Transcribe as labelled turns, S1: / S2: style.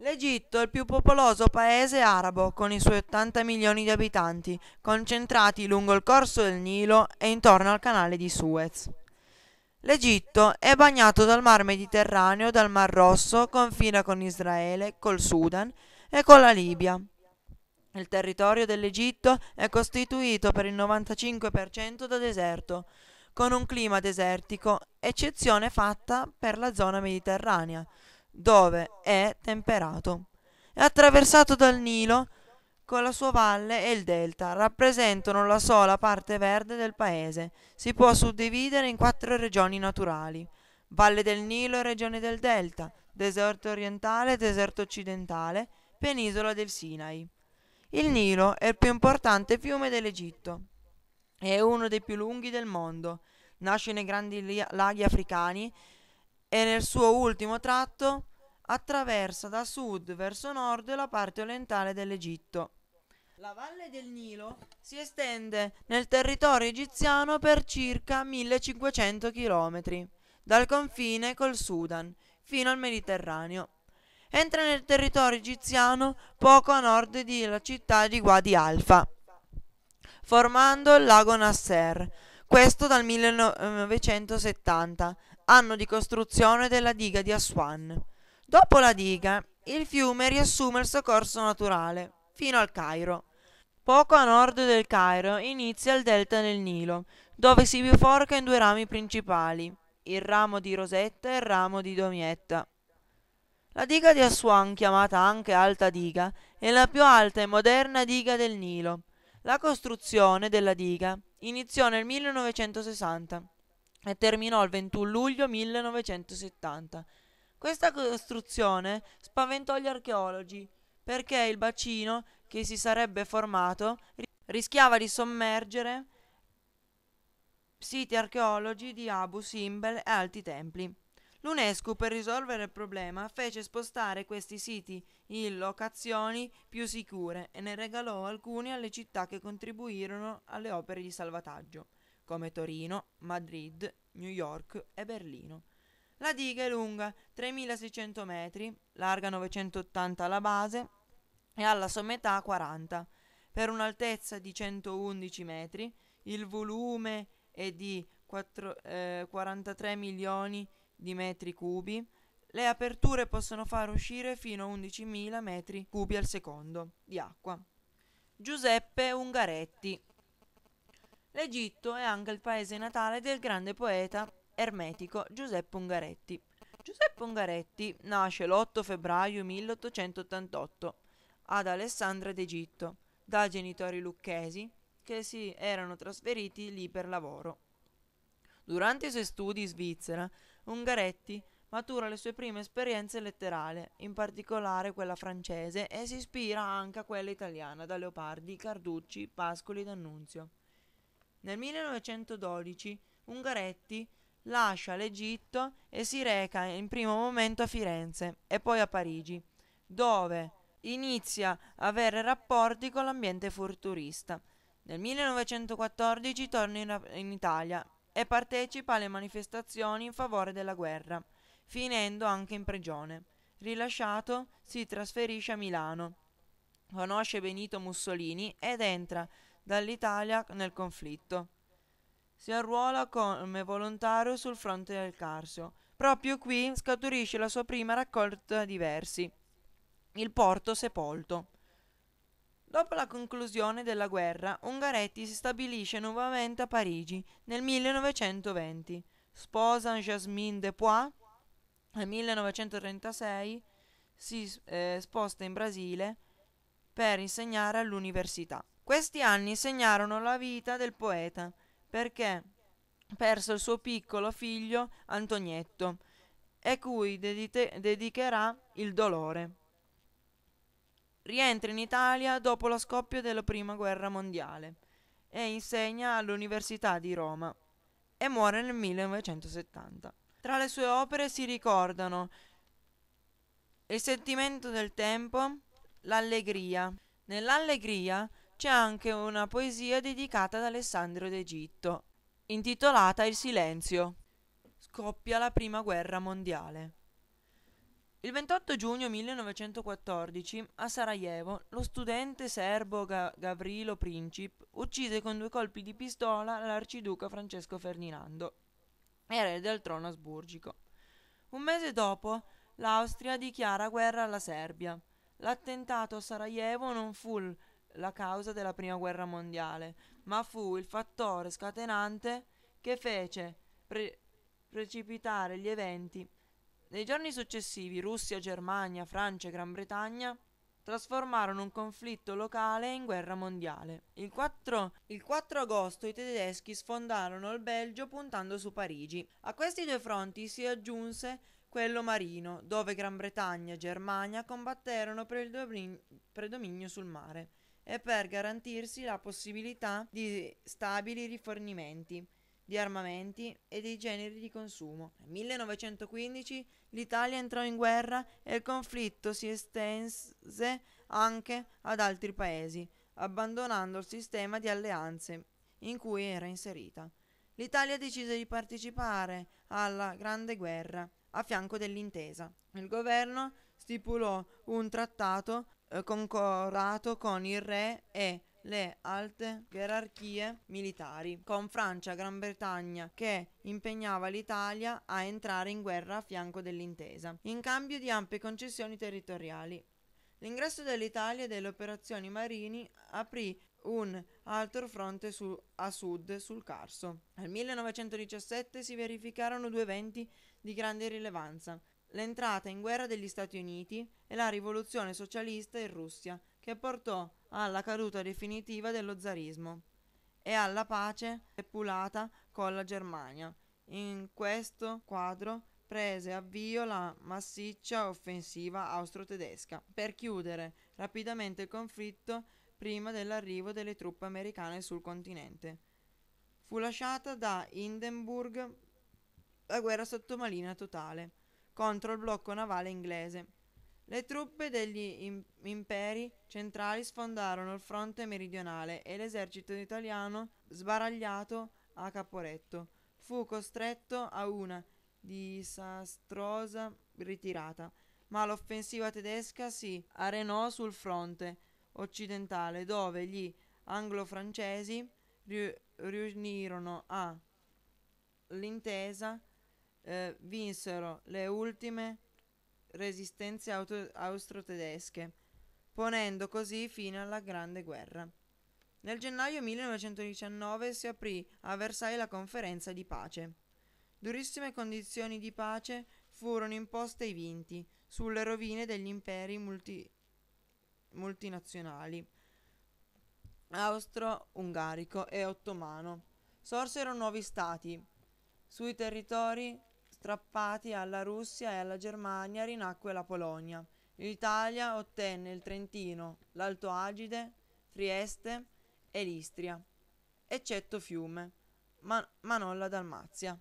S1: L'Egitto è il più popoloso paese arabo, con i suoi 80 milioni di abitanti, concentrati lungo il corso del Nilo e intorno al canale di Suez. L'Egitto è bagnato dal Mar Mediterraneo, dal Mar Rosso, confina con Israele, col Sudan e con la Libia. Il territorio dell'Egitto è costituito per il 95% da deserto, con un clima desertico, eccezione fatta per la zona mediterranea, dove è temperato. È attraversato dal Nilo con la sua valle e il delta, rappresentano la sola parte verde del paese. Si può suddividere in quattro regioni naturali. Valle del Nilo e regione del delta, deserto orientale e deserto occidentale, penisola del Sinai. Il Nilo è il più importante fiume dell'Egitto. È uno dei più lunghi del mondo. Nasce nei grandi laghi africani e nel suo ultimo tratto attraversa da sud verso nord la parte orientale dell'Egitto. La valle del Nilo si estende nel territorio egiziano per circa 1500 km, dal confine col Sudan fino al Mediterraneo. Entra nel territorio egiziano poco a nord della città di Wadi Alfa, formando il lago Nasser, questo dal 1970, eh, anno di costruzione della diga di Aswan. Dopo la diga, il fiume riassume il suo corso naturale, fino al Cairo. Poco a nord del Cairo inizia il delta del Nilo, dove si biforca in due rami principali, il ramo di Rosetta e il ramo di Domietta. La diga di Aswan, chiamata anche Alta Diga, è la più alta e moderna diga del Nilo. La costruzione della diga iniziò nel 1960 e terminò il 21 luglio 1970 questa costruzione spaventò gli archeologi perché il bacino che si sarebbe formato rischiava di sommergere siti archeologi di Abu Simbel e altri templi. L'UNESCO per risolvere il problema fece spostare questi siti in locazioni più sicure e ne regalò alcuni alle città che contribuirono alle opere di salvataggio, come Torino, Madrid, New York e Berlino. La diga è lunga 3.600 metri, larga 980 alla base e alla sommità 40, per un'altezza di 111 metri, il volume è di 4, eh, 43 milioni di metri cubi, le aperture possono far uscire fino a 11.000 metri cubi al secondo di acqua. Giuseppe Ungaretti L'Egitto è anche il paese natale del grande poeta ermetico Giuseppe Ungaretti. Giuseppe Ungaretti nasce l'8 febbraio 1888 ad Alessandria d'Egitto da genitori lucchesi che si erano trasferiti lì per lavoro. Durante i suoi studi in Svizzera, Ungaretti matura le sue prime esperienze letterarie, in particolare quella francese, e si ispira anche a quella italiana da Leopardi, Carducci, Pascoli e D'Annunzio. Nel 1912 Ungaretti lascia l'Egitto e si reca in primo momento a Firenze e poi a Parigi, dove inizia a avere rapporti con l'ambiente futurista. Nel 1914 torna in, in Italia e partecipa alle manifestazioni in favore della guerra, finendo anche in prigione. Rilasciato, si trasferisce a Milano, conosce Benito Mussolini ed entra dall'Italia nel conflitto si arruola come volontario sul fronte del Carso. Proprio qui scaturisce la sua prima raccolta di versi, Il porto sepolto. Dopo la conclusione della guerra, Ungaretti si stabilisce nuovamente a Parigi nel 1920. Sposa Jasmine de Depois. Nel 1936 si eh, sposta in Brasile per insegnare all'università. Questi anni segnarono la vita del poeta perché perso il suo piccolo figlio Antonietto, e cui dedite- dedicherà il dolore. Rientra in Italia dopo lo scoppio della Prima Guerra Mondiale e insegna all'Università di Roma e muore nel 1970. Tra le sue opere si ricordano Il sentimento del tempo, L'allegria. Nell'allegria c'è anche una poesia dedicata ad Alessandro d'Egitto, intitolata Il silenzio. Scoppia la prima guerra mondiale. Il 28 giugno 1914 a Sarajevo lo studente serbo Ga- Gavrilo Princip uccise con due colpi di pistola l'arciduca Francesco Ferdinando, erede al trono asburgico. Un mese dopo l'Austria dichiara guerra alla Serbia. L'attentato a Sarajevo non fu la causa della prima guerra mondiale, ma fu il fattore scatenante che fece pre- precipitare gli eventi. Nei giorni successivi Russia, Germania, Francia e Gran Bretagna trasformarono un conflitto locale in guerra mondiale. Il 4, il 4, agosto i tedeschi sfondarono il Belgio puntando su Parigi. A questi due fronti si aggiunse quello marino, dove Gran Bretagna e Germania combatterono per il predominio sul mare e per garantirsi la possibilità di stabili rifornimenti di armamenti e dei generi di consumo. Nel 1915 l'Italia entrò in guerra e il conflitto si estese anche ad altri paesi, abbandonando il sistema di alleanze in cui era inserita. L'Italia decise di partecipare alla Grande Guerra a fianco dell'intesa. Il governo stipulò un trattato eh, concorato con il re e le alte gerarchie militari, con Francia, Gran Bretagna, che impegnava l'Italia a entrare in guerra a fianco dell'intesa, in cambio di ampie concessioni territoriali. L'ingresso dell'Italia e delle operazioni marini aprì un altro fronte su, a sud sul Carso. Nel 1917 si verificarono due eventi di grande rilevanza l'entrata in guerra degli Stati Uniti e la rivoluzione socialista in Russia, che portò alla caduta definitiva dello zarismo e alla pace stipulata con la Germania. In questo quadro prese avvio la massiccia offensiva austro-tedesca per chiudere rapidamente il conflitto prima dell'arrivo delle truppe americane sul continente. Fu lasciata da Hindenburg la guerra sottomarina totale contro il blocco navale inglese. Le truppe degli imperi centrali sfondarono il fronte meridionale e l'esercito italiano, sbaragliato a Caporetto, fu costretto a una disastrosa ritirata, ma l'offensiva tedesca si arenò sul fronte occidentale dove gli anglo-francesi riunirono a l'intesa eh, vinsero le ultime resistenze auto- austro-tedesche, ponendo così fine alla Grande Guerra. Nel gennaio 1919 si aprì a Versailles la conferenza di pace. Durissime condizioni di pace furono imposte ai vinti sulle rovine degli imperi multi- multinazionali austro-ungarico e ottomano. Sorsero nuovi stati sui territori Strappati alla Russia e alla Germania rinacque la Polonia. L'Italia ottenne il Trentino, l'Alto Agide, Trieste e l'Istria, eccetto Fiume, ma, ma non la Dalmazia.